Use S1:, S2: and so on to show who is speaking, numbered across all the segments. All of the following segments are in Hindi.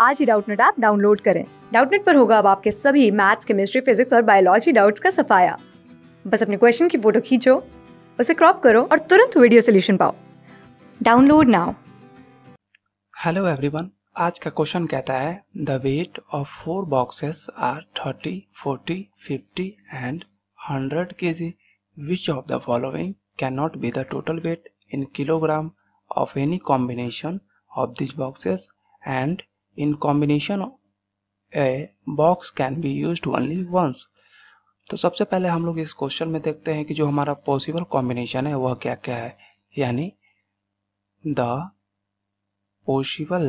S1: आज ही डाउटनेट ऐप डाउनलोड करें डाउटनेट पर होगा अब आपके सभी मैथ्स केमिस्ट्री फिजिक्स और बायोलॉजी डाउट्स का सफाया बस अपने क्वेश्चन की फोटो खींचो उसे क्रॉप करो और तुरंत वीडियो सोल्यूशन पाओ डाउनलोड नाउ
S2: हेलो एवरीवन आज का क्वेश्चन कहता है the weight of four boxes are 30, 40, 50 and 100 kg. Of the following cannot be the total weight in kilogram of any combination of this boxes and In combination, a box can be used only once. तो सबसे पहले हम लोग इस क्वेश्चन में देखते हैं कि जो हमारा पॉसिबल कॉम्बिनेशन है वह क्या क्या है यानी द पॉसिबल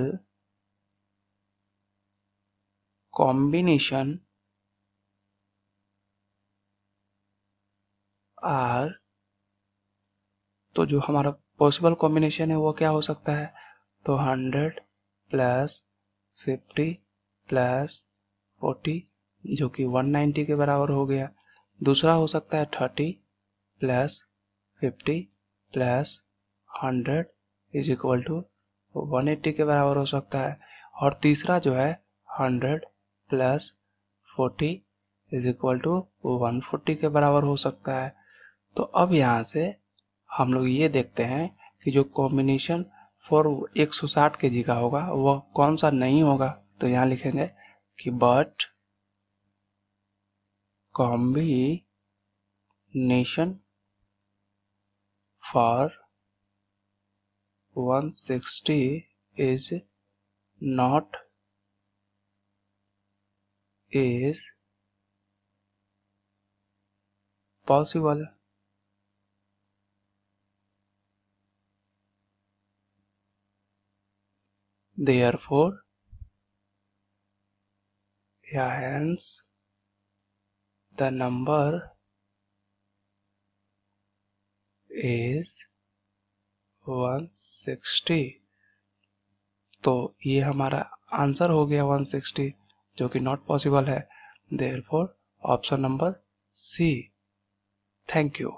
S2: कॉम्बिनेशन आर तो जो हमारा पॉसिबल कॉम्बिनेशन है वो क्या हो सकता है तो hundred plus fifty plus forty जो कि वन नाइन्टी के बराबर हो गया दूसरा हो सकता है thirty plus fifty plus hundred is equal to one eighty के बराबर हो सकता है और तीसरा जो है hundred plus forty is equal to one forty के बराबर हो सकता है तो अब यहाँ से हम लोग ये देखते हैं कि जो कॉम्बिनेशन एक साठ के जी का होगा वह कौन सा नहीं होगा तो यहां लिखेंगे कि but combination for 160 is not is possible Therefore, yeah, hence the number is 160 तो ये हमारा आंसर हो गया 160 जो कि नॉट पॉसिबल है four option number C thank you